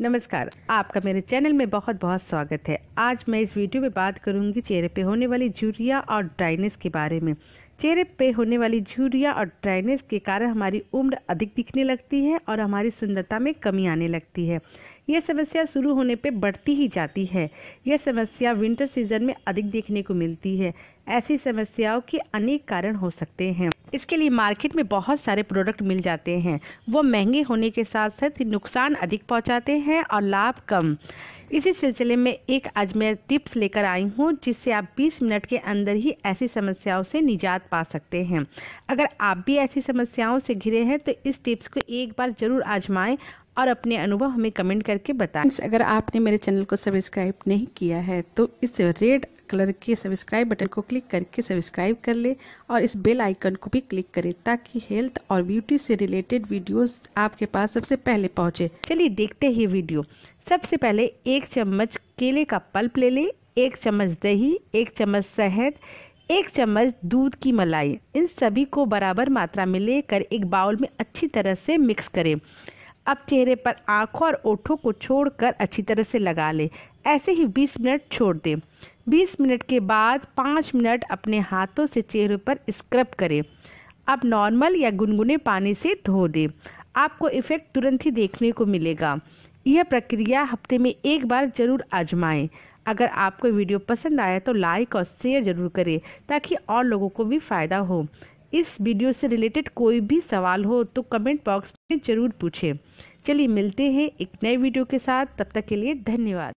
नमस्कार आपका मेरे चैनल में बहुत बहुत स्वागत है आज मैं इस वीडियो में बात करूंगी चेहरे पे होने वाली जूरिया और ड्राइनेस के बारे में चेहरे पे होने वाली झूरिया और ड्राइनेस के कारण हमारी उम्र अधिक दिखने लगती है और हमारी सुंदरता में कमी आने लगती है यह समस्या शुरू होने पर बढ़ती ही जाती है यह समस्या विंटर सीजन में अधिक देखने को मिलती है ऐसी समस्याओं के अनेक कारण हो सकते हैं इसके लिए मार्केट में बहुत सारे प्रोडक्ट मिल जाते हैं वो महंगे होने के साथ साथ नुकसान अधिक पहुंचाते हैं और लाभ कम इसी सिलसिले में एक आज मैं टिप्स लेकर आई हूँ जिससे आप 20 मिनट के अंदर ही ऐसी समस्याओं से निजात पा सकते हैं अगर आप भी ऐसी समस्याओं से घिरे हैं तो इस टिप्स को एक बार ज़रूर आजमाएं और अपने अनुभव हमें कमेंट करके बताएं अगर आपने मेरे चैनल को सब्सक्राइब नहीं किया है तो इस रेड कलर के सब्सक्राइब बटन को क्लिक करके सब्सक्राइब कर ले और इस बेल आइकन को भी क्लिक करें ताकि हेल्थ और ब्यूटी से रिलेटेड वीडियोस आपके पास सबसे पहले पहुंचे चलिए देखते हैं वीडियो सबसे पहले एक चम्मच केले का पल्प ले लें एक चम्मच दही एक चम्मच शहद एक चम्मच दूध की मलाई इन सभी को बराबर मात्रा में लेकर एक बाउल में अच्छी तरह से मिक्स करें अब चेहरे पर आँखों और ओठों को छोड़कर अच्छी तरह से लगा ले ऐसे ही 20 मिनट छोड़ दें 20 मिनट के बाद 5 मिनट अपने हाथों से चेहरे पर स्क्रब करें अब नॉर्मल या गुनगुने पानी से धो दें आपको इफ़ेक्ट तुरंत ही देखने को मिलेगा यह प्रक्रिया हफ्ते में एक बार ज़रूर आजमाएं अगर आपको वीडियो पसंद आया तो लाइक और शेयर ज़रूर करें ताकि और लोगों को भी फ़ायदा हो इस वीडियो से रिलेटेड कोई भी सवाल हो तो कमेंट बॉक्स में ज़रूर पूछें चलिए मिलते हैं एक नए वीडियो के साथ तब तक के लिए धन्यवाद